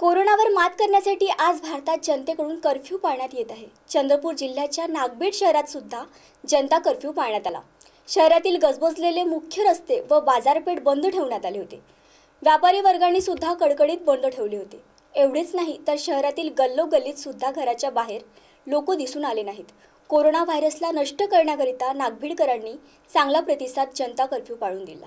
कोरोनावर मात करण्यासाठी आज भारतात जनतेकडून कर्फ्यू पाळण्यात येत आहे चंद्रपूर जिल्ह्याच्या नागबेट शहरात सुद्धा जनता कर्फ्यू पाळण्यात आला शहरातील गजबजलेले मुख्य रस्ते व बाजारपेठ बंद ठेवण्यात आले होते व्यापारी वर्गांनी सुद्धा कडकडीत बंद ठेवले होते एवढेच नाही तर शहरातील गल्लोगल्लीत सुद्धा घराच्या बाहेर लोक दिसून आले नाहीत कोरोना व्हायरसला नष्ट करण्याकरिता नागभीडकरांनी चांगला प्रतिसाद जनता कर्फ्यू पाळून दिला